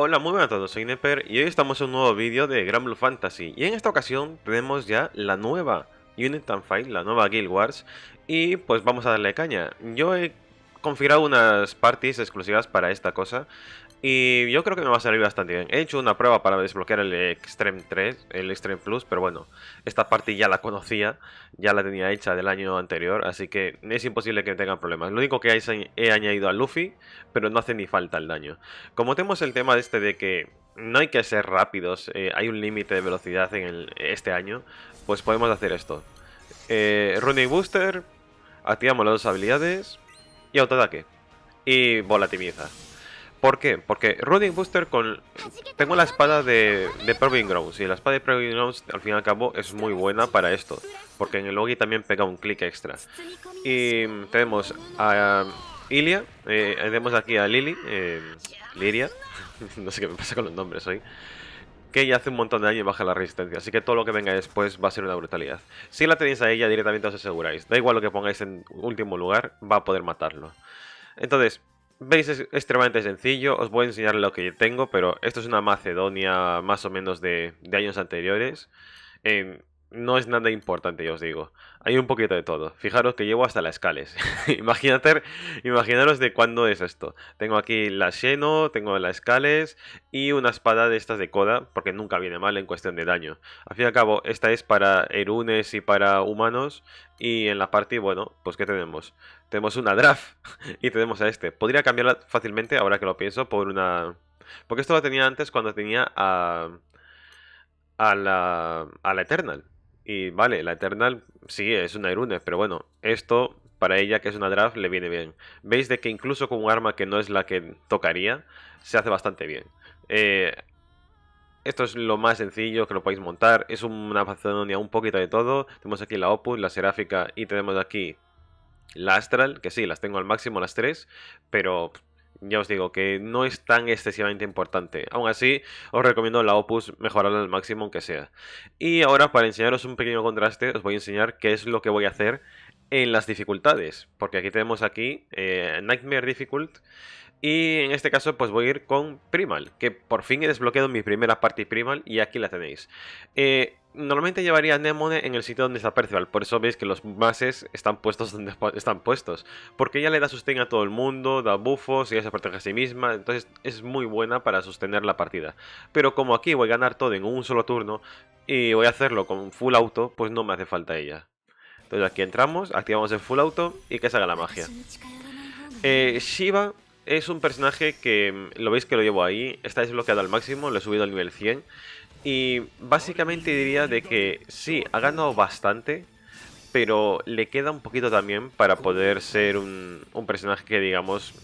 Hola, muy buenas a todos, soy Neper y hoy estamos en un nuevo vídeo de Gran Blue Fantasy y en esta ocasión tenemos ya la nueva Unit and Fight, la nueva Guild Wars y pues vamos a darle caña. Yo he configurado unas parties exclusivas para esta cosa y yo creo que me va a salir bastante bien. He hecho una prueba para desbloquear el Extreme 3, el Extreme Plus, pero bueno, esta parte ya la conocía, ya la tenía hecha del año anterior, así que es imposible que tengan problemas. Lo único que he añadido a Luffy, pero no hace ni falta el daño. Como tenemos el tema de este de que no hay que ser rápidos, eh, hay un límite de velocidad en este año, pues podemos hacer esto. Eh, Running Booster, activamos las dos habilidades y autoataque. Y volatiliza. ¿Por qué? Porque Running Booster con... Tengo la espada de, de Proving Grounds y la espada de Proving Grounds al fin y al cabo es muy buena para esto. Porque en el Logi también pega un clic extra. Y tenemos a um, Ilia, eh, tenemos aquí a Lily, eh, Liria, no sé qué me pasa con los nombres hoy. Que ya hace un montón de daño y baja la resistencia, así que todo lo que venga después va a ser una brutalidad. Si la tenéis a ella directamente os aseguráis, da igual lo que pongáis en último lugar, va a poder matarlo. Entonces, Veis, es extremadamente sencillo. Os voy a enseñar lo que tengo, pero esto es una Macedonia más o menos de, años anteriores no es nada importante, yo os digo. Hay un poquito de todo. Fijaros que llevo hasta las escales. Imagínate, imaginaros de cuándo es esto. Tengo aquí la Xeno, tengo las escales y una espada de estas de coda, porque nunca viene mal en cuestión de daño. Al fin y al cabo, esta es para erunes y para humanos. Y en la parte bueno, pues ¿qué tenemos? Tenemos una draft y tenemos a este. Podría cambiarla fácilmente, ahora que lo pienso, por una... Porque esto lo tenía antes cuando tenía a... A la, a la Eternal. Y vale, la Eternal sí es una Irune, pero bueno, esto para ella que es una draft le viene bien. Veis de que incluso con un arma que no es la que tocaría, se hace bastante bien. Eh, esto es lo más sencillo que lo podéis montar. Es una Macedonia un poquito de todo. Tenemos aquí la Opus, la Seráfica y tenemos aquí la Astral, que sí, las tengo al máximo las tres, pero ya os digo que no es tan excesivamente importante. Aún así, os recomiendo la Opus mejorarla al máximo que sea. Y ahora para enseñaros un pequeño contraste, os voy a enseñar qué es lo que voy a hacer en las dificultades. Porque aquí tenemos aquí eh, Nightmare Difficult. Y en este caso pues voy a ir con Primal, que por fin he desbloqueado mi primera parte Primal y aquí la tenéis. Eh, normalmente llevaría Nemone en el sitio donde está Percival, por eso veis que los bases están puestos donde están puestos, porque ella le da sustento a todo el mundo, da bufos, ella se protege a sí misma, entonces es muy buena para sostener la partida. Pero como aquí voy a ganar todo en un solo turno y voy a hacerlo con full auto, pues no me hace falta ella. Entonces aquí entramos, activamos el full auto y que salga la magia. Eh, Shiva es un personaje que mm, lo veis que lo llevo ahí, está desbloqueado al máximo, lo he subido al nivel 100 y básicamente diría de que sí, ha ganado bastante, pero le queda un poquito también para poder ser un, personaje que digamos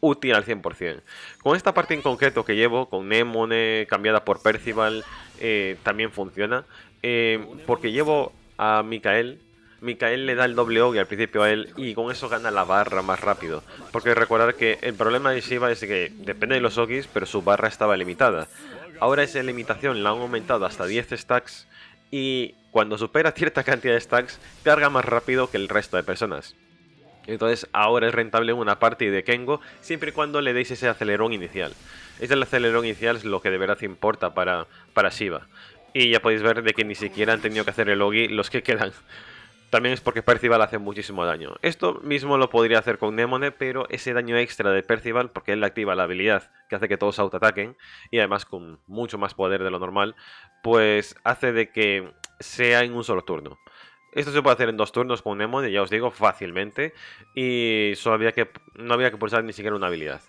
útil al 100%. Con esta parte en concreto que llevo, con Nemone cambiada por Percival, eh, también funciona, eh, porque llevo a Mikael. Mikael le da el doble y al principio a él y con eso gana la barra más rápido. Porque recordar que el problema de Shiva es que depende de los Ogis, pero su barra estaba limitada. Ahora esa limitación la han aumentado hasta 10 stacks y cuando supera cierta cantidad de stacks carga más rápido que el resto de personas. Entonces ahora es rentable una parte de Kengo siempre y cuando le deis ese acelerón inicial. Es el acelerón inicial es lo que de verdad importa para, para Shiva. Y ya podéis ver de que ni siquiera han tenido que hacer el logi los que quedan también es porque Percival hace muchísimo daño. Esto mismo lo podría hacer con Demone, pero ese daño extra de Percival, porque él activa la habilidad que hace que todos autoataquen, y además con mucho más poder de lo normal, pues hace de que sea en un solo turno. Esto se puede hacer en dos turnos con un Emon, ya os digo, fácilmente. Y había que, no había que pulsar ni siquiera una habilidad.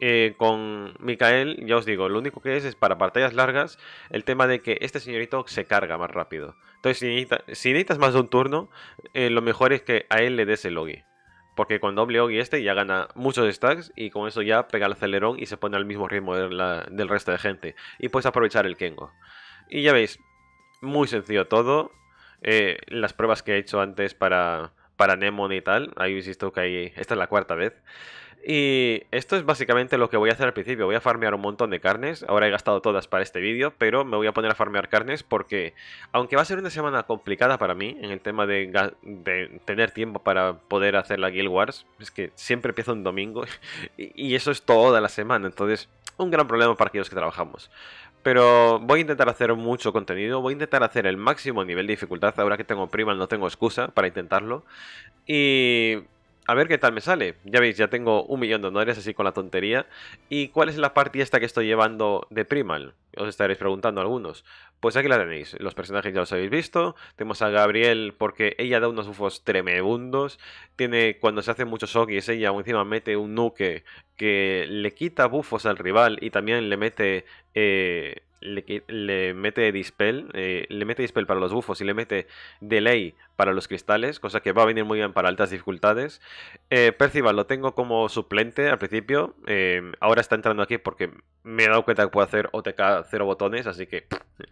Eh, con Mikael, ya os digo, lo único que es es para partidas largas el tema de que este señorito se carga más rápido. Entonces, si, necesitas más de un turno, eh, lo mejor es que a él le des el Ogi. Porque con doble Ogi este ya gana muchos stacks y con eso ya pega el acelerón y se pone al mismo ritmo del resto de gente. Y puedes aprovechar el Kengo. Y ya veis, muy sencillo todo. Eh, las pruebas que he hecho antes para, para Nemon y tal. Ahí he visto que hay, esta es la cuarta vez. Y esto es básicamente lo que voy a hacer al principio. Voy a farmear un montón de carnes. Ahora he gastado todas para este vídeo, pero me voy a poner a farmear carnes porque, aunque va a ser una semana complicada para mí en el tema de, tener tiempo para poder hacer la Guild Wars, es que siempre empiezo un domingo y eso es toda la semana. Entonces, un gran problema para aquellos que trabajamos. Pero voy a intentar hacer mucho contenido, voy a intentar hacer el máximo nivel de dificultad, ahora que tengo primal no tengo excusa para intentarlo. Y a ver qué tal me sale. Ya veis, ya tengo un millón de honores así con la tontería. ¿Y cuál es la partida esta que estoy llevando de Primal? Os estaréis preguntando algunos. Pues aquí la tenéis, los personajes ya los habéis visto. Tenemos a Gabriel porque ella da unos bufos tremendos. Tiene, cuando se hace muchos es ella encima mete un nuke que le quita bufos al rival y también le mete... Eh, le, mete dispel, eh, le mete dispel para los bufos y le mete delay para los cristales, cosa que va a venir muy bien para altas dificultades. Eh, Percival lo tengo como suplente al principio, em, ahora está entrando aquí porque me he dado cuenta que puede hacer OTK cero botones, así que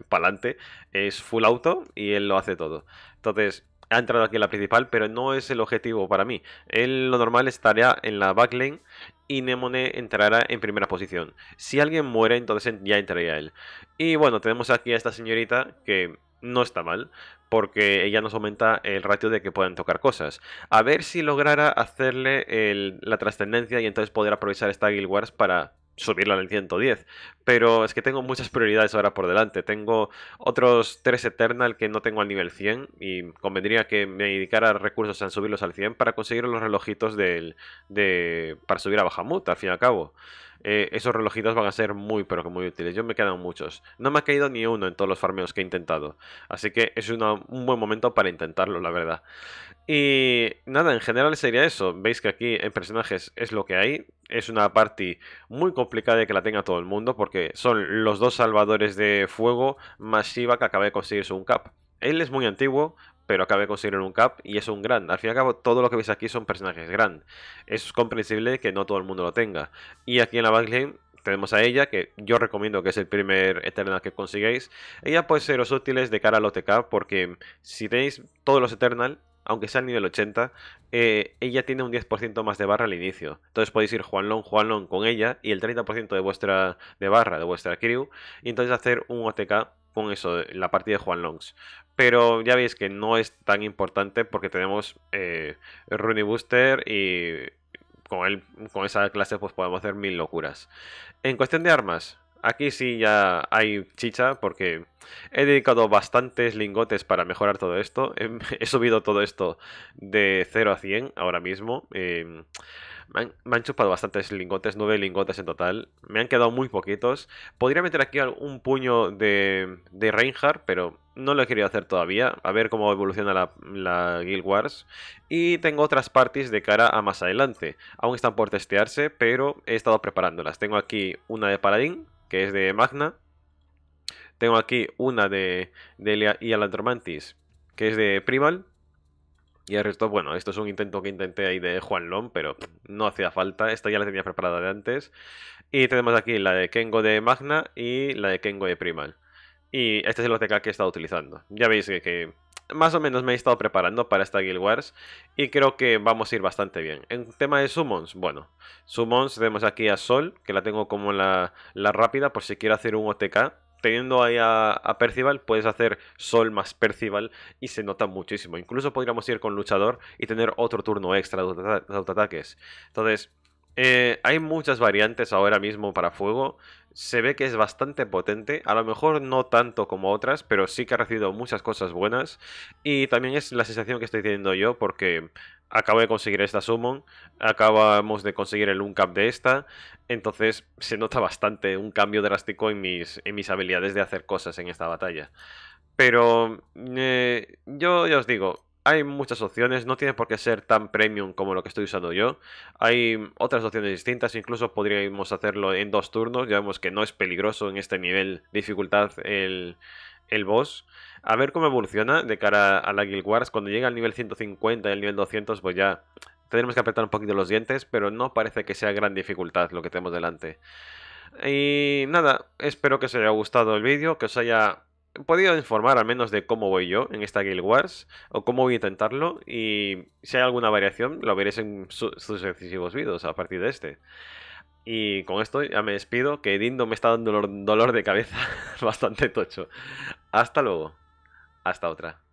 pa'lante, es full auto y él lo hace todo. Entonces, ha entrado aquí en la principal, pero no es el objetivo para mí. Él lo normal estaría en la backlane y Nemone entrará en primera posición. Si alguien muere, entonces ya entraría él. Y bueno, tenemos aquí a esta señorita que no está mal, porque ella nos aumenta el ratio de que puedan tocar cosas. A ver si lograra hacerle la trascendencia y entonces poder aprovechar esta Guild Wars para subirla al 110. Pero es que tengo muchas prioridades ahora por delante. Tengo otros 3 Eternal que no tengo al nivel 100 y convendría que me dedicara recursos en subirlos al 100 para conseguir los relojitos del, de, para subir a Bahamut, al fin y al cabo. Eh, esos relojitos van a ser muy, pero que muy útiles. Yo me quedan muchos. No me ha caído ni uno en todos los farmeos que he intentado. Así que es un buen momento para intentarlo, la verdad. Y nada, en general sería eso. Veis que aquí en personajes es lo que hay es una party muy complicada de que la tenga todo el mundo porque son los dos salvadores de fuego masiva que acaba de conseguirse un cap. Él es muy antiguo, pero acaba de conseguir un cap y es un gran. Al fin y al cabo, todo lo que veis aquí son personajes grandes. Es comprensible que no todo el mundo lo tenga. Y aquí en la backlane tenemos a ella, que yo recomiendo que es el primer Eternal que consigáis. Ella puede seros útiles de cara al OTK, porque si tenéis todos los Eternal, aunque sea el nivel 80, eh, ella tiene un 10% más de barra al inicio. Entonces podéis ir Juan Long, Juan Long con ella y el 30% de vuestra de barra, de vuestra crew, y entonces hacer un OTK con eso, la partida de Juan Longs. Pero ya veis que no es tan importante porque tenemos eh, Booster y con, él, con esa clase pues podemos hacer mil locuras. En cuestión de armas, Aquí sí ya hay chicha porque he dedicado bastantes lingotes para mejorar todo esto. Em, he, subido todo esto de 0 a 100 ahora mismo. Em, me, han, chupado bastantes lingotes, 9 lingotes en total. Me han quedado muy poquitos. Podría meter aquí un puño de, de Reinhardt, pero no lo he querido hacer todavía. A ver cómo evoluciona la, la Guild Wars. Y tengo otras partes de cara a más adelante. Aún están por testearse, pero he estado preparándolas. Tengo aquí una de Paladín que es de Magna. Tengo aquí una de, de Ialantromantis, que es de Primal. Y el resto, bueno, esto es un intento que intenté ahí de Juan Long, pero no hacía falta. Esta ya la tenía preparada de antes. Y tenemos aquí la de Kengo de Magna y la de Kengo de Primal. Y este es el OTK que he estado utilizando. Ya veis que más o menos me he estado preparando para esta Guild Wars y creo que vamos a ir bastante bien. En tema de summons, bueno, summons tenemos aquí a Sol, que la tengo como la, rápida por si quiero hacer un OTK. Teniendo ahí a, Percival, puedes hacer Sol más Percival y se nota muchísimo. Incluso podríamos ir con Luchador y tener otro turno extra de autoataques. Entonces, eh, hay muchas variantes ahora mismo para fuego. Se ve que es bastante potente. A lo mejor no tanto como otras, pero sí que ha recibido muchas cosas buenas. Y también es la sensación que estoy teniendo yo porque acabo de conseguir esta summon. Acabamos de conseguir el uncap de esta. Entonces se nota bastante un cambio drástico en mis, en mis habilidades de hacer cosas en esta batalla. Pero eh, yo ya os digo, hay muchas opciones, no tiene por qué ser tan premium como lo que estoy usando yo. Hay otras opciones distintas, incluso podríamos hacerlo en dos turnos. Ya vemos que no es peligroso en este nivel dificultad el, boss. A ver cómo evoluciona de cara a la Guild Wars. Cuando llega al nivel 150 y al nivel 200, pues ya tendremos que apretar un poquito los dientes, pero no parece que sea gran dificultad lo que tenemos delante. Y nada, espero que os haya gustado el vídeo, que os haya podido informar al menos de cómo voy yo en esta Guild Wars o cómo voy a intentarlo y si hay alguna variación lo veréis en sus excesivos vídeos a partir de este. Y con esto ya me despido, que Dindo me está dando dolor de cabeza bastante tocho. Hasta luego. Hasta otra.